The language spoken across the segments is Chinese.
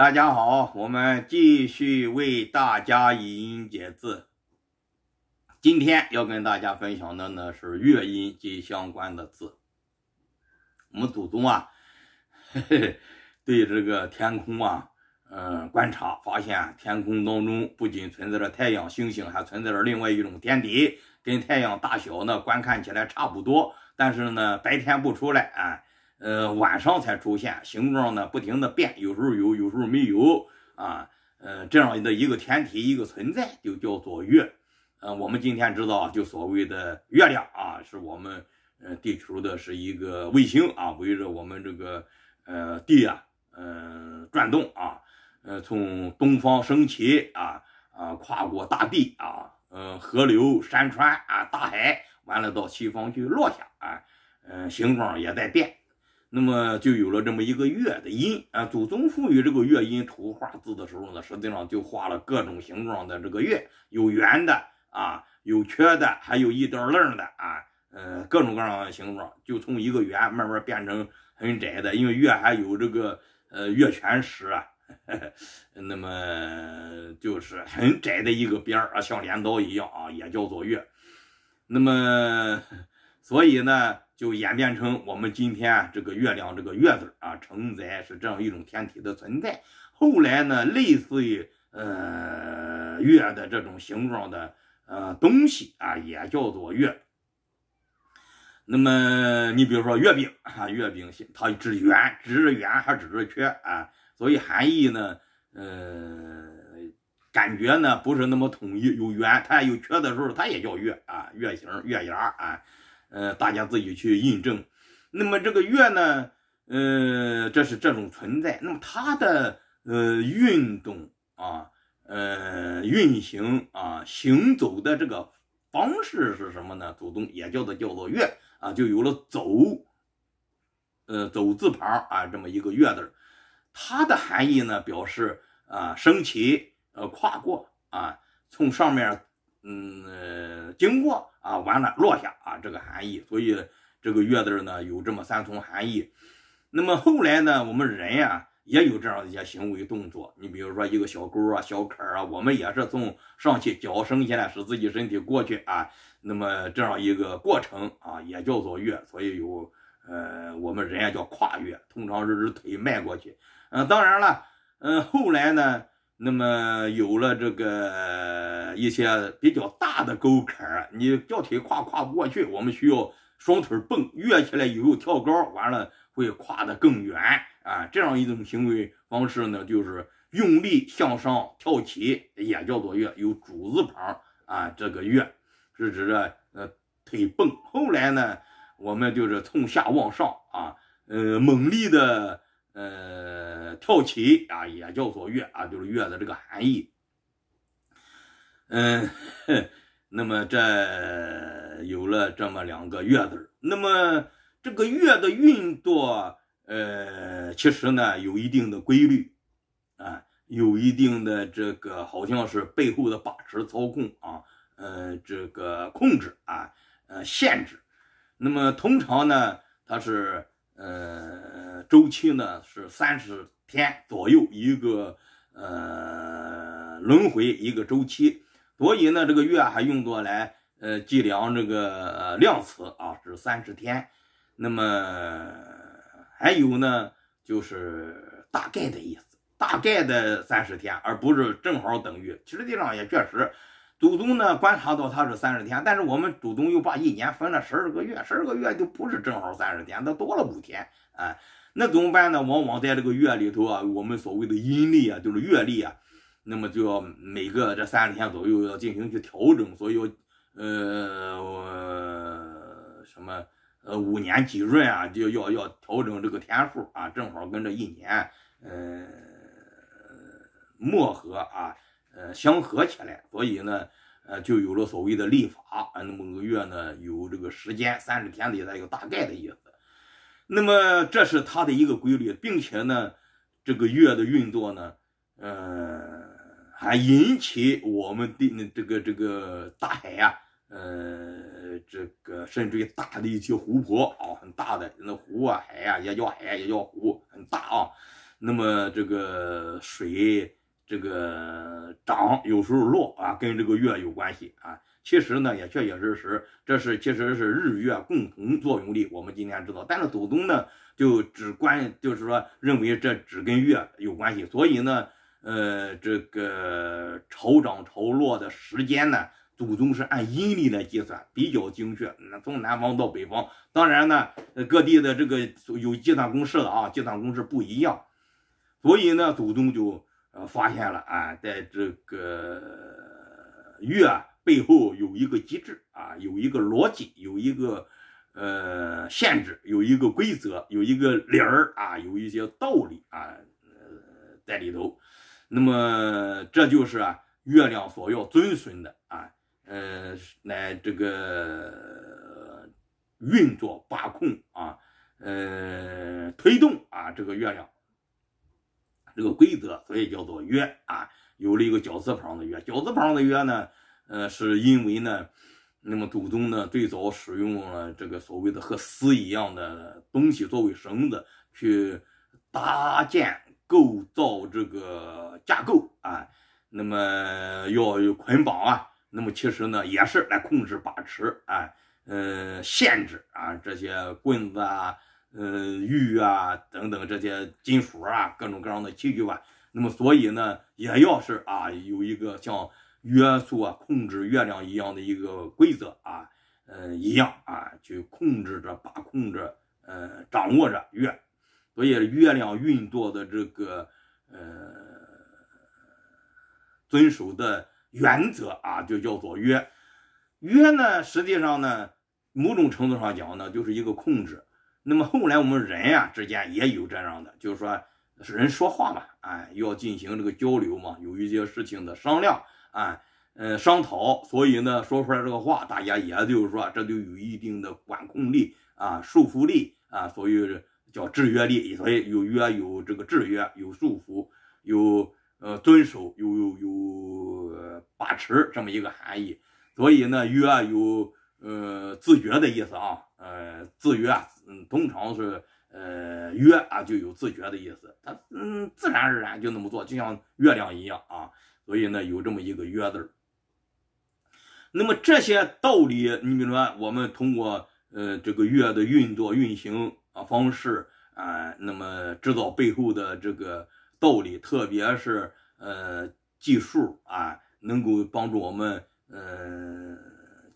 大家好，我们继续为大家引音解字。今天要跟大家分享的呢是月音及相关的字。我们祖宗啊，嘿嘿，对这个天空啊，嗯，观察发现，天空当中不仅存在着太阳、星星，还存在着另外一种天敌，跟太阳大小呢，观看起来差不多，但是呢，白天不出来啊。呃，晚上才出现，形状呢不停地变，有时候有，有时候没有啊。呃，这样的一个天体，一个存在就叫做月。啊，我们今天知道，就所谓的月亮啊，是我们呃地球的是一个卫星啊，围着我们这个呃地啊，嗯转动啊，呃从东方升起啊，啊跨过大地啊，呃，河流山川啊，大海，完了到西方去落下啊，嗯形状也在变。那么就有了这么一个月的阴啊，祖宗赋予这个月阴图画字的时候呢，实际上就画了各种形状的这个月，有圆的啊，有缺的，还有一道棱的啊，呃，各种各样的形状，就从一个圆慢慢变成很窄的，因为月还有这个呃月全食啊，那么就是很窄的一个边儿啊，像镰刀一样啊，也叫做月。那么。所以呢，就演变成我们今天这个月亮这个“月”字啊，承载是这样一种天体的存在。后来呢，类似于呃月的这种形状的呃东西啊，也叫做月。那么你比如说月饼，啊，月饼它指圆，指着圆还指着缺啊，所以含义呢，呃，感觉呢不是那么统一。有圆，它有缺的时候，它也叫月啊，月形、月牙啊。呃，大家自己去印证。那么这个月呢，呃，这是这种存在。那么它的呃运动啊，呃运行啊行走的这个方式是什么呢？走动也叫做叫做月啊，就有了走，呃走字旁啊这么一个月字它的含义呢表示啊升起，呃跨过啊从上面嗯经过。啊，完了落下啊，这个含义。所以这个月字呢，有这么三重含义。那么后来呢，我们人呀也有这样一些行为动作。你比如说一个小沟啊、小坎啊，我们也是从上去脚升起来，使自己身体过去啊。那么这样一个过程啊，也叫做月。所以有呃，我们人叫跨越，通常是腿迈过去。嗯，当然了，嗯，后来呢。那么有了这个一些比较大的沟坎儿，你掉腿跨跨不过去，我们需要双腿蹦，跃起来以后跳高，完了会跨得更远啊。这样一种行为方式呢，就是用力向上跳起，也叫做跃，有“主”字旁啊。这个“跃”是指着呃腿蹦。后来呢，我们就是从下往上啊，呃，猛力的。呃，跳棋啊，也叫做月啊，就是月的这个含义。嗯，那么这有了这么两个月字那么这个月的运作，呃，其实呢有一定的规律啊，有一定的这个好像是背后的把持操控啊，呃，这个控制啊，呃，限制。那么通常呢，它是。呃，周期呢是三十天左右一个呃轮回一个周期，所以呢这个月还用作来呃计量这个量词啊是三十天，那么还有呢就是大概的意思，大概的三十天，而不是正好等于。其实际上也确实。祖宗呢观察到他是三十天，但是我们祖宗又把一年分了十二个月，十二个月就不是正好三十天，那多了五天啊。那怎么办呢？往往在这个月里头啊，我们所谓的阴历啊，就是月历啊，那么就要每个这三十天左右要进行去调整，所以呃什么呃五年几闰啊，就要要调整这个天数啊，正好跟这一年呃磨合啊呃相合起来，所以呢。呃，就有了所谓的历法啊，那么个月呢有这个时间三十天里头有大概的意思，那么这是它的一个规律，并且呢，这个月的运作呢，呃，还引起我们的这个这个大海呀，呃，这个甚至于大的一些湖泊啊，很大的那湖啊海呀，也叫海也叫湖很大啊，那么这个水。这个涨有时候落啊，跟这个月有关系啊。其实呢，也确确实实，这是其实是日月共同作用力。我们今天知道，但是祖宗呢，就只关，就是说认为这只跟月有关系。所以呢，呃，这个潮涨潮落的时间呢，祖宗是按阴历来计算，比较精确。那从南方到北方，当然呢，各地的这个有计算公式的啊，计算公式不一样。所以呢，祖宗就。呃，发现了啊，在这个月背后有一个机制啊，有一个逻辑，有一个呃限制，有一个规则，有一个理儿啊，有一些道理啊，呃，在里头。那么，这就是啊，月亮所要遵循的啊，呃，来这个运作、把控啊，呃，推动啊，这个月亮。这个规则，所以叫做约啊，有了一个绞字旁的约。绞字旁的约呢，呃，是因为呢，那么祖宗呢最早使用了这个所谓的和丝一样的东西作为绳子去搭建、构造这个架构啊。那么要有捆绑啊，那么其实呢也是来控制、把持啊，呃，限制啊这些棍子啊。呃，玉啊，等等这些金属啊，各种各样的器具吧。那么，所以呢，也要是啊，有一个像约束啊，控制月亮一样的一个规则啊，嗯，一样啊，去控制着、把控着、呃，掌握着月。所以，月亮运作的这个呃，遵守的原则啊，就叫做约。约呢，实际上呢，某种程度上讲呢，就是一个控制。那么后来我们人呀之间也有这样的，就是说人说话嘛，哎，要进行这个交流嘛，有一些事情的商量啊，呃，商讨，所以呢，说出来这个话，大家也就是说，这就有一定的管控力啊，束缚力啊，所以叫制约力，所以有约有这个制约，有束缚，有呃遵守，有有有把持这么一个含义，所以呢，约有呃自觉的意思啊，呃，制约。嗯，通常是呃月啊就有自觉的意思，它嗯自然而然就那么做，就像月亮一样啊，所以呢有这么一个月字儿。那么这些道理，你比如说我们通过呃这个月的运作运行啊方式啊，那么知道背后的这个道理，特别是呃计数啊，能够帮助我们呃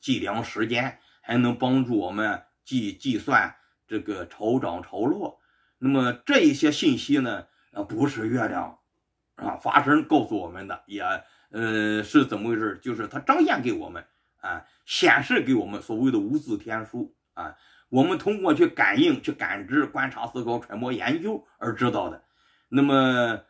计量时间，还能帮助我们计计算。这个潮涨潮落，那么这一些信息呢？不是月亮啊，发生告诉我们的，也，呃，是怎么回事？就是它彰现给我们啊，显示给我们所谓的无字天书啊，我们通过去感应、去感知、观察、思考、揣摩、研究而知道的。那么，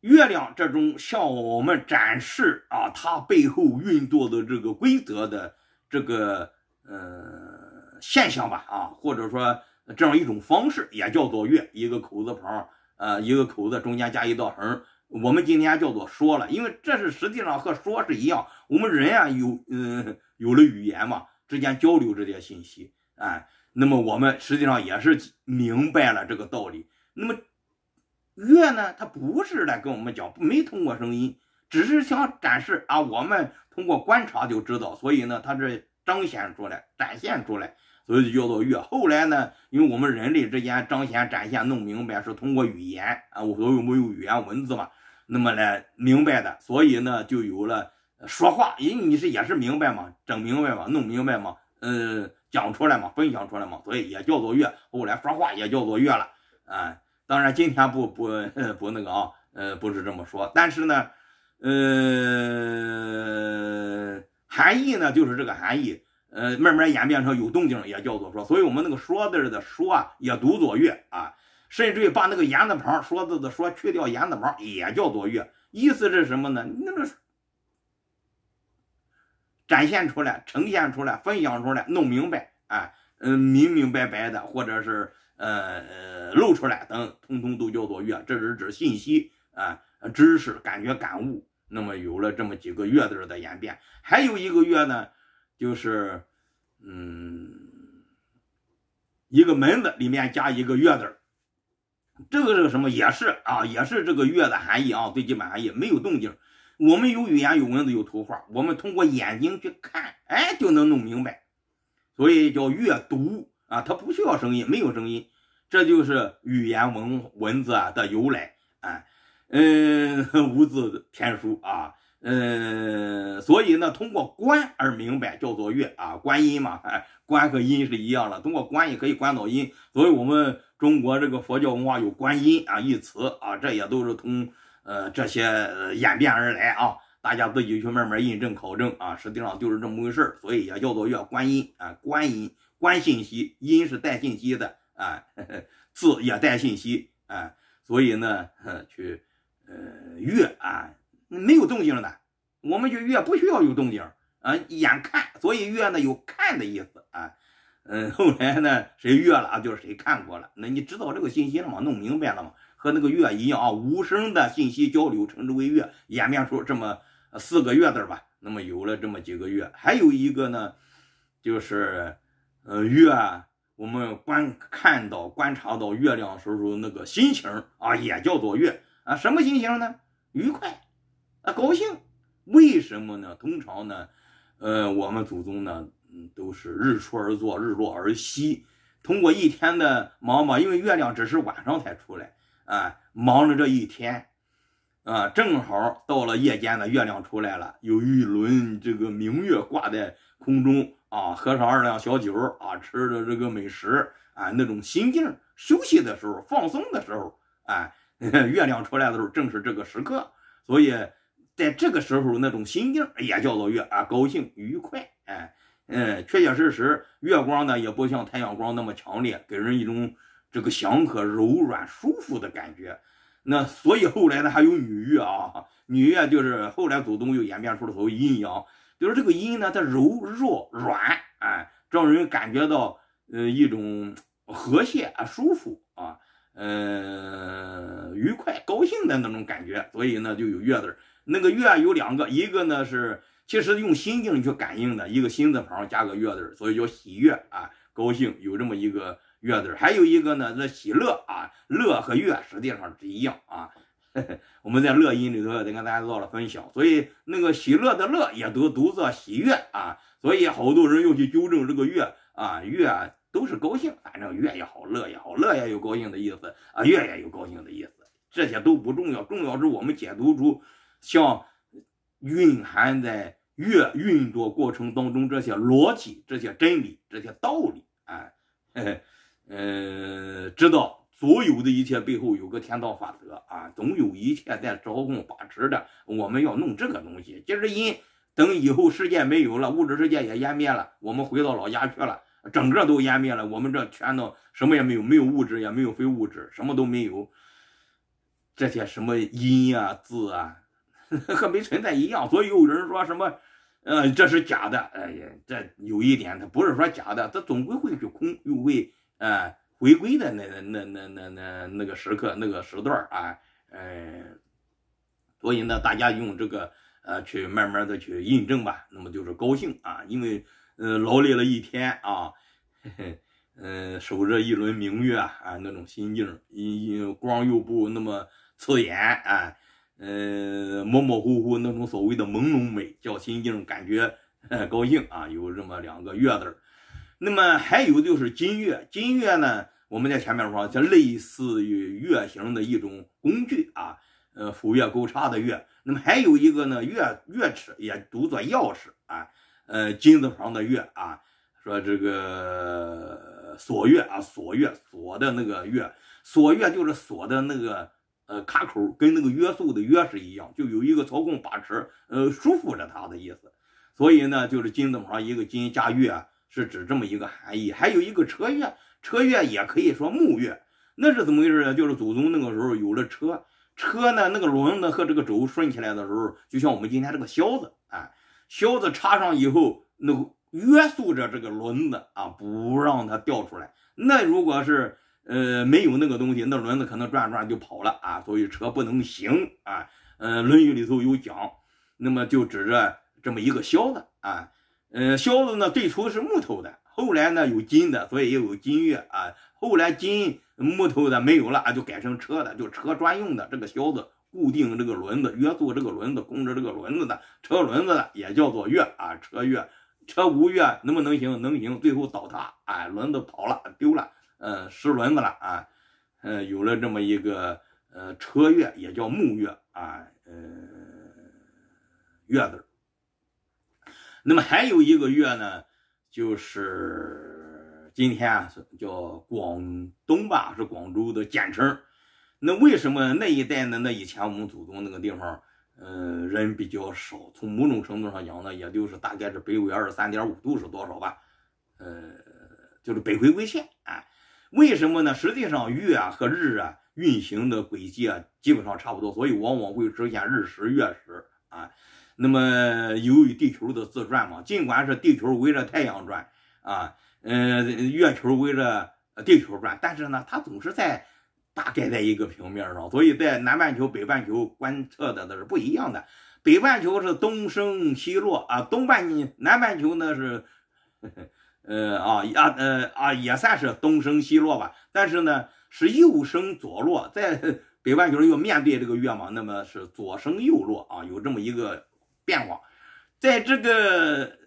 月亮这种向我们展示啊，它背后运作的这个规则的这个，呃。现象吧，啊，或者说这样一种方式也叫做“乐，一个口字旁，呃，一个口字中间加一道横。我们今天叫做“说了”，因为这是实际上和“说”是一样。我们人啊，有嗯，有了语言嘛，之间交流这些信息，哎，那么我们实际上也是明白了这个道理。那么“乐呢，它不是来跟我们讲，没通过声音，只是想展示啊，我们通过观察就知道。所以呢，它是彰显出来、展现出来。所以叫做月。后来呢，因为我们人类之间彰显、展现、弄明白是通过语言啊，我所以没有语言文字嘛。那么来明白的，所以呢，就有了说话。因为你是也是明白嘛，整明白嘛，弄明白嘛，嗯，讲出来嘛，分享出来嘛，所以也叫做月。后来说话也叫做月了啊。当然今天不不 不那个啊，呃，不是这么说。但是呢，呃，含义呢就是这个含义。呃，慢慢演变成有动静，也叫做说，所以我们那个说字的说啊，也读作月啊，甚至于把那个言字旁说字的说去掉言字旁，也叫做月。意思是什么呢？那个展现出来、呈现出来、分享出来、弄明白啊，嗯，明明白白的，或者是呃露出来等，通通都叫做月。这是指信息啊、知识、感觉、感悟。那么有了这么几个月字的演变，还有一个月呢？就是，嗯，一个门子里面加一个月字这个是什么？也是啊，也是这个月的含义啊，最基本含义。没有动静，我们有语言、有文字、有图画，我们通过眼睛去看，哎，就能弄明白。所以叫阅读啊，它不需要声音，没有声音，这就是语言文文字啊的由来啊，嗯，无字天书啊。嗯，所以呢，通过观而明白叫做月啊，观音嘛，哎，观和音是一样的，通过观也可以观到音，所以我们中国这个佛教文化有观音啊一词啊，这也都是从呃这些演变而来啊，大家自己去慢慢印证考证啊，实际上就是这么回事儿，所以也叫做月观音啊，观音观信息，音是带信息的啊，字也带信息啊，所以呢，去呃月啊。没有动静呢，我们就月不需要有动静啊，眼看，所以月呢有看的意思啊，嗯，后来呢谁月了就是谁看过了，那你知道这个信息了吗？弄明白了吗？和那个月一样啊，无声的信息交流，称之为月，演变出这么四个月字吧，那么有了这么几个月，还有一个呢，就是呃月，我们观看到观察到月亮时候那个心情啊，也叫做月啊，什么心情呢？愉快。高兴，为什么呢？通常呢，呃，我们祖宗呢，都是日出而作，日落而息。通过一天的忙吧，因为月亮只是晚上才出来啊，忙着这一天啊，正好到了夜间呢，月亮出来了，有一轮这个明月挂在空中啊，喝上二两小酒啊，吃着这个美食啊，那种心境，休息的时候，放松的时候，哎，月亮出来的时候正是这个时刻，所以。在这个时候，那种心境也叫做月啊，高兴、愉快，哎，嗯，确确实实，月光呢也不像太阳光那么强烈，给人一种这个祥和、柔软、舒服的感觉。那所以后来呢，还有女月啊，女月就是后来祖宗又演变出了所谓阴阳，就是这个阴呢，它柔弱、软啊，让人感觉到呃一种和谐啊、舒服啊、嗯愉快、高兴的那种感觉。所以呢，就有月字儿。那个月有两个，一个呢是其实用心境去感应的一个心字旁加个月字，所以叫喜悦啊，高兴有这么一个月字儿。还有一个呢这喜乐啊，乐和月实际上是一样啊。我们在乐音里头也跟大家做了分享，所以那个喜乐的乐也都读作喜悦啊。所以好多人又去纠正这个月啊，月都是高兴，反正月也好，乐也好，乐也有高兴的意思啊，月也有高兴的意思，这些都不重要，重要是我们解读出。像蕴含在月运作过程当中这些逻辑、这些真理、这些道理，哎，哎，嗯，知道所有的一切背后有个天道法则啊，总有一切在招供把持的。我们要弄这个东西，就是因等以后世界没有了，物质世界也湮灭了，我们回到老家去了，整个都湮灭了，我们这全都什么也没有，没有物质，也没有非物质，什么都没有，这些什么因啊、字啊。和没存在一样，所以有人说什么，呃，这是假的。哎呀，这有一点，它不是说假的，它总归会去空，又会啊回归的那那那那那那个时刻，那个时段啊，嗯，所以呢，大家用这个呃去慢慢的去印证吧。那么就是高兴啊，因为呃劳累了，一天啊，嘿嘿。嗯守着一轮明月啊，那种心境，一光又不那么刺眼啊。呃，模模糊糊那种所谓的朦胧美，叫心境，感觉高兴啊。有这么两个月字儿，那么还有就是金月，金月呢，我们在前面说，它类似于月形的一种工具啊，呃，斧钺钩叉的月。那么还有一个呢，月月齿也读作钥匙啊，呃，金字旁的月啊，说这个锁月啊，锁月锁的那个月，锁月就是锁的那个。呃，卡口跟那个约束的约是一样，就有一个操控把持，呃，束缚着它的意思。所以呢，就是金字旁一个金加月，是指这么一个含义。还有一个车月，车月也可以说木月，那是怎么回事呢？就是祖宗那个时候有了车，车呢那个轮子和这个轴顺起来的时候，就像我们今天这个销子啊，销子插上以后，那个约束着这个轮子啊，不让它掉出来。那如果是呃，没有那个东西，那轮子可能转转就跑了啊，所以车不能行啊。呃，《论语》里头有讲，那么就指着这么一个销子啊。呃，销子呢最初是木头的，后来呢有金的，所以也有金月啊。后来金木头的没有了啊，就改成车的，就车专用的这个销子，固定这个轮子，约束这个轮子，控制这个轮子的车轮子的，也叫做月啊，车月。车无月能不能行？能行，最后倒塌，哎，轮子跑了，丢了。呃，石轮子了啊，呃，有了这么一个呃车月，也叫木月啊，呃，月字那么还有一个月呢，就是今天啊、叫广东吧，是广州的简称。那为什么那一带呢？那以前我们祖宗那个地方，呃，人比较少。从某种程度上讲呢，也就是大概是北纬二十三点五度是多少吧？呃，就是北回归线啊。为什么呢？实际上，月啊和日啊运行的轨迹啊基本上差不多，所以往往会出现日食月食啊。那么由于地球的自转嘛，尽管是地球围着太阳转啊，嗯，月球围着地球转，但是呢，它总是在大概在一个平面上，所以在南半球、北半球观测的都是不一样的。北半球是东升西落啊，东半南半球呢是。呵呵呃啊，啊呃啊，也算是东升西落吧，但是呢是右升左落，在 北半球又面对这个月嘛，那么是左升右落啊，有这么一个变化。在这个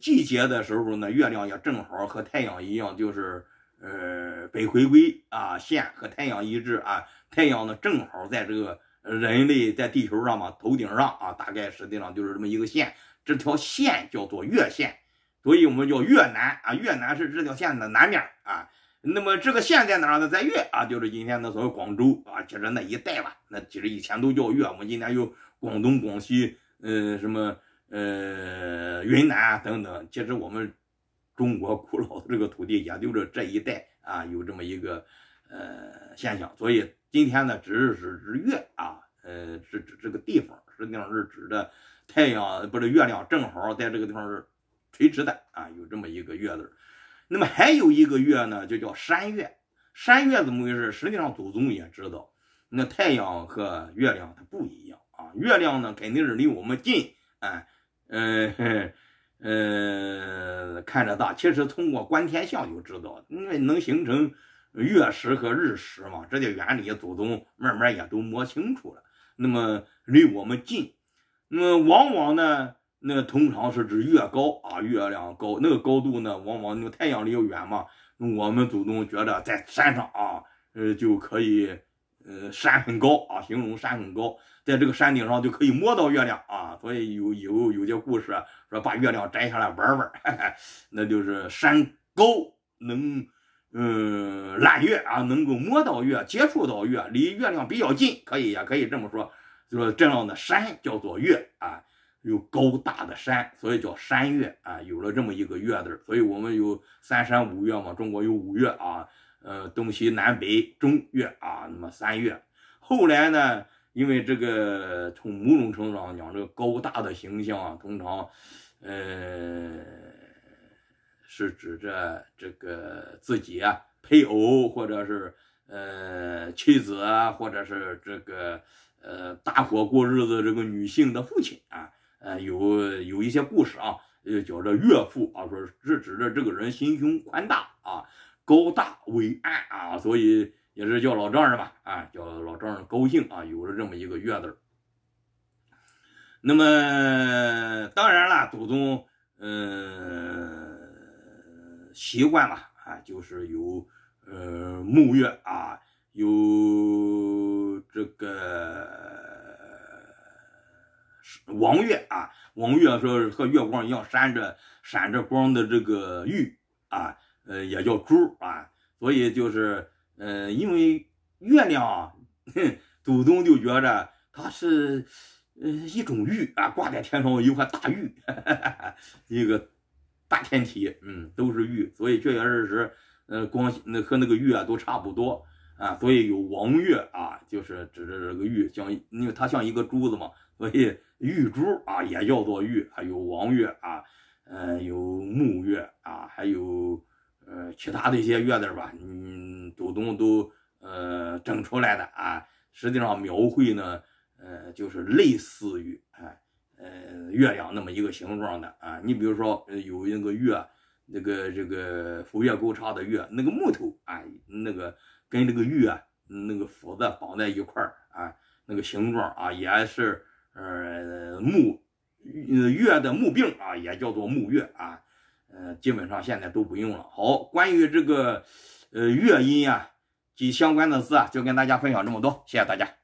季节的时候呢，月亮也正好和太阳一样，就是呃北回归啊线和太阳一致啊，太阳呢正好在这个人类在地球上嘛头顶上啊，大概实际上就是这么一个线，这条线叫做月线。所以，我们叫越南啊，越南是这条线的南面啊。那么，这个线在哪儿呢？在粤啊，就是今天的所谓广州啊，接着那一带吧。那其实以前都叫粤。我们今天有广东、广西，嗯，什么，呃，云南啊等等。其实我们中国古老的这个土地，也就是这一带啊，有这么一个呃现象。所以，今天呢，只是指月啊，呃，指这个地方，实际上是指的太阳，不是月亮，正好在这个地方是。垂直的啊，有这么一个月字那么还有一个月呢，就叫山月。山月怎么回事？实际上祖宗也知道，那太阳和月亮它不一样啊。月亮呢肯定是离我们近，哎，呃呃看着大，其实通过观天象就知道，因为能形成月食和日食嘛，这些原理祖宗慢慢也都摸清楚了。那么离我们近，那么往往呢？那通常是指越高啊，月亮高，那个高度呢，往往那个太阳离远嘛。我们祖宗觉得在山上啊，呃，就可以，呃，山很高啊，形容山很高，在这个山顶上就可以摸到月亮啊。所以有有有些故事说把月亮摘下来玩玩，那就是山高能，呃，揽月啊，能够摸到月，接触到月，离月亮比较近，可以也可以这么说，就说这样的山叫做月啊。有高大的山，所以叫山岳啊，有了这么一个“岳”字儿，所以我们有三山五岳嘛。中国有五岳啊，呃，东西南北中岳啊，那么三岳。后来呢，因为这个从某种程度上讲，这个高大的形象通常，呃，是指着这个自己啊，配偶或者是呃妻子啊，或者是这个呃大伙过日子这个女性的父亲啊。呃，有有一些故事啊，叫这岳父啊，说是指着这个人心胸宽大啊，高大伟岸啊，所以也是叫老丈人吧，啊，叫老丈人高兴啊，有了这么一个月字儿。那么当然了，祖宗，嗯，习惯嘛，啊，就是有呃沐月啊，有这个。王月啊，王月说和月光一样闪着闪着光的这个玉啊，呃，也叫珠啊，所以就是，呃，因为月亮，祖宗就觉着它是，呃，一种玉啊，挂在天上一块大玉，哈哈哈，一个大天体，嗯，都是玉，所以确确实实，呃，光那和那个玉啊都差不多啊，所以有王月啊，就是指着这个玉，像因为它像一个珠子嘛。所以玉珠啊，也叫做玉，还有王月啊，呃，有木月啊，还有呃其他的一些月字吧，嗯，祖宗都呃整出来的啊。实际上描绘呢，呃，就是类似于哎呃月亮那么一个形状的啊。你比如说有那个月，那个这个斧月钩叉的月，那个木头啊，那个跟这个月那个斧子绑在一块儿啊，那个形状啊也是。呃，木月的木病啊，也叫做木月啊，呃，基本上现在都不用了。好，关于这个呃月音啊及相关的字啊，就跟大家分享这么多，谢谢大家。